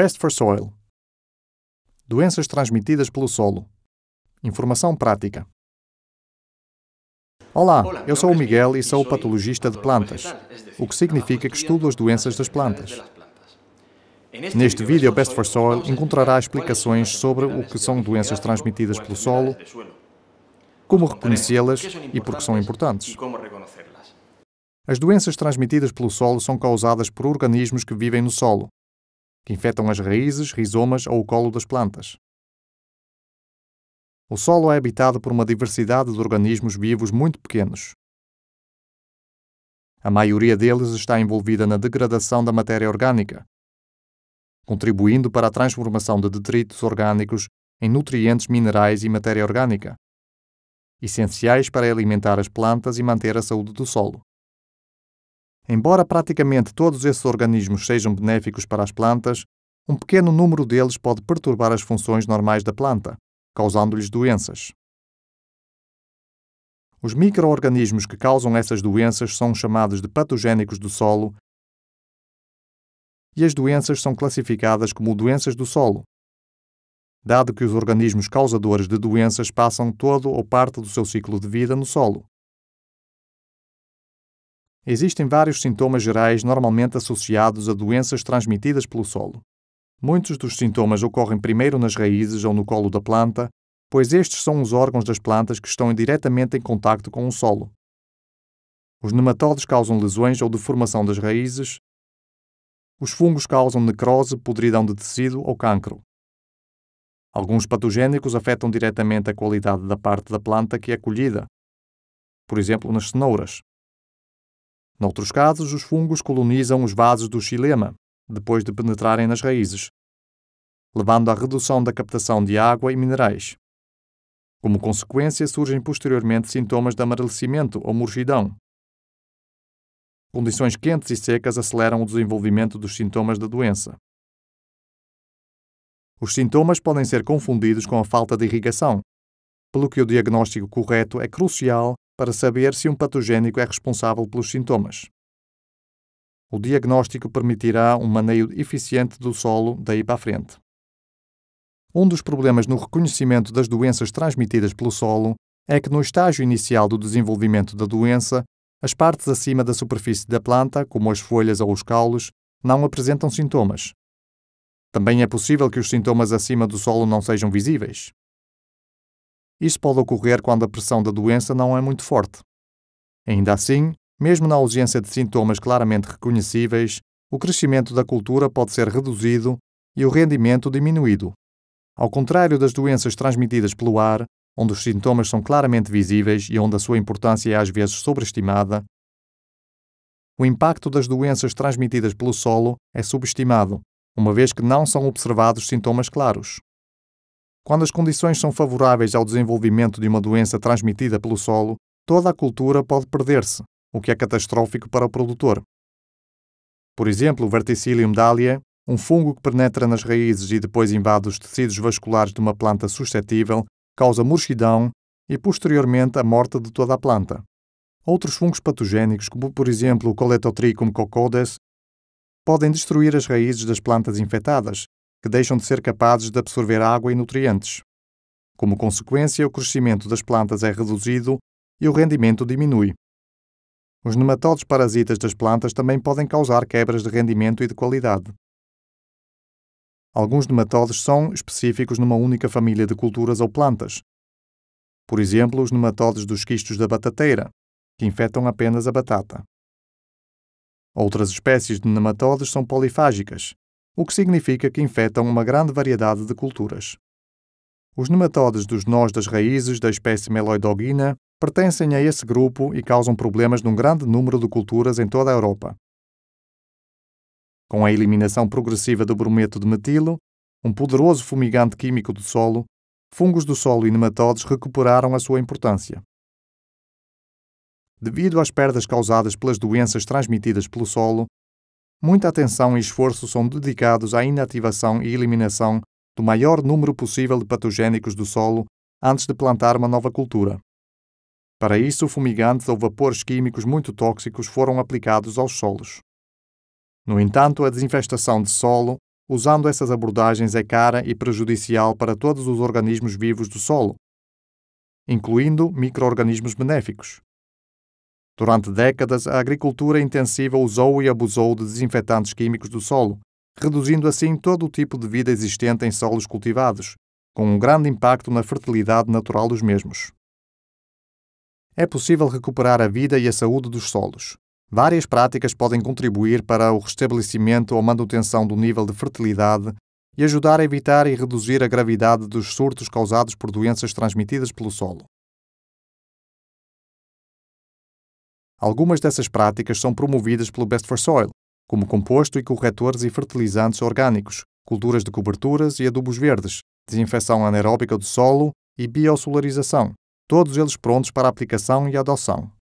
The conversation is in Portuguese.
Best for Soil. Doenças transmitidas pelo solo. Informação prática. Olá, eu sou o é Miguel e sou patologista de plantas, o que significa que estudo as doenças das plantas. Neste vídeo Best for Soil encontrará explicações sobre o que são doenças transmitidas pelo solo, como reconhecê-las e por que são importantes. As doenças transmitidas pelo solo são causadas por organismos que vivem no solo, que infectam as raízes, rizomas ou o colo das plantas. O solo é habitado por uma diversidade de organismos vivos muito pequenos. A maioria deles está envolvida na degradação da matéria orgânica, contribuindo para a transformação de detritos orgânicos em nutrientes minerais e matéria orgânica, essenciais para alimentar as plantas e manter a saúde do solo. Embora praticamente todos esses organismos sejam benéficos para as plantas, um pequeno número deles pode perturbar as funções normais da planta, causando-lhes doenças. Os microorganismos que causam essas doenças são chamados de patogénicos do solo e as doenças são classificadas como doenças do solo, dado que os organismos causadores de doenças passam todo ou parte do seu ciclo de vida no solo. Existem vários sintomas gerais normalmente associados a doenças transmitidas pelo solo. Muitos dos sintomas ocorrem primeiro nas raízes ou no colo da planta, pois estes são os órgãos das plantas que estão diretamente em contacto com o solo. Os nematodes causam lesões ou deformação das raízes. Os fungos causam necrose, podridão de tecido ou cancro. Alguns patogênicos afetam diretamente a qualidade da parte da planta que é colhida, por exemplo, nas cenouras. Noutros casos, os fungos colonizam os vasos do xilema, depois de penetrarem nas raízes, levando à redução da captação de água e minerais. Como consequência, surgem posteriormente sintomas de amarelecimento ou murchidão. Condições quentes e secas aceleram o desenvolvimento dos sintomas da doença. Os sintomas podem ser confundidos com a falta de irrigação, pelo que o diagnóstico correto é crucial para saber se um patogênico é responsável pelos sintomas. O diagnóstico permitirá um maneio eficiente do solo daí para a frente. Um dos problemas no reconhecimento das doenças transmitidas pelo solo é que, no estágio inicial do desenvolvimento da doença, as partes acima da superfície da planta, como as folhas ou os caules, não apresentam sintomas. Também é possível que os sintomas acima do solo não sejam visíveis. Isso pode ocorrer quando a pressão da doença não é muito forte. Ainda assim, mesmo na ausência de sintomas claramente reconhecíveis, o crescimento da cultura pode ser reduzido e o rendimento diminuído. Ao contrário das doenças transmitidas pelo ar, onde os sintomas são claramente visíveis e onde a sua importância é às vezes sobreestimada, o impacto das doenças transmitidas pelo solo é subestimado, uma vez que não são observados sintomas claros. Quando as condições são favoráveis ao desenvolvimento de uma doença transmitida pelo solo, toda a cultura pode perder-se, o que é catastrófico para o produtor. Por exemplo, o Verticillium dahlia, um fungo que penetra nas raízes e depois invade os tecidos vasculares de uma planta suscetível, causa murchidão e, posteriormente, a morte de toda a planta. Outros fungos patogénicos, como por exemplo o Coletotrichum cocodes, podem destruir as raízes das plantas infectadas, que deixam de ser capazes de absorver água e nutrientes. Como consequência, o crescimento das plantas é reduzido e o rendimento diminui. Os nematodes parasitas das plantas também podem causar quebras de rendimento e de qualidade. Alguns nematodes são específicos numa única família de culturas ou plantas. Por exemplo, os nematodes dos quistos da batateira, que infectam apenas a batata. Outras espécies de nematodes são polifágicas o que significa que infectam uma grande variedade de culturas. Os nematodes dos nós das raízes da espécie Meloidogina pertencem a esse grupo e causam problemas num grande número de culturas em toda a Europa. Com a eliminação progressiva do brometo de metilo, um poderoso fumigante químico do solo, fungos do solo e nematodes recuperaram a sua importância. Devido às perdas causadas pelas doenças transmitidas pelo solo, muita atenção e esforço são dedicados à inativação e eliminação do maior número possível de patogénicos do solo antes de plantar uma nova cultura. Para isso, fumigantes ou vapores químicos muito tóxicos foram aplicados aos solos. No entanto, a desinfestação de solo usando essas abordagens é cara e prejudicial para todos os organismos vivos do solo, incluindo micro-organismos benéficos. Durante décadas, a agricultura intensiva usou e abusou de desinfetantes químicos do solo, reduzindo assim todo o tipo de vida existente em solos cultivados, com um grande impacto na fertilidade natural dos mesmos. É possível recuperar a vida e a saúde dos solos. Várias práticas podem contribuir para o restabelecimento ou manutenção do nível de fertilidade e ajudar a evitar e reduzir a gravidade dos surtos causados por doenças transmitidas pelo solo. Algumas dessas práticas são promovidas pelo Best for Soil, como composto e corretores e fertilizantes orgânicos, culturas de coberturas e adubos verdes, desinfecção anaeróbica do solo e biossolarização, todos eles prontos para aplicação e adoção.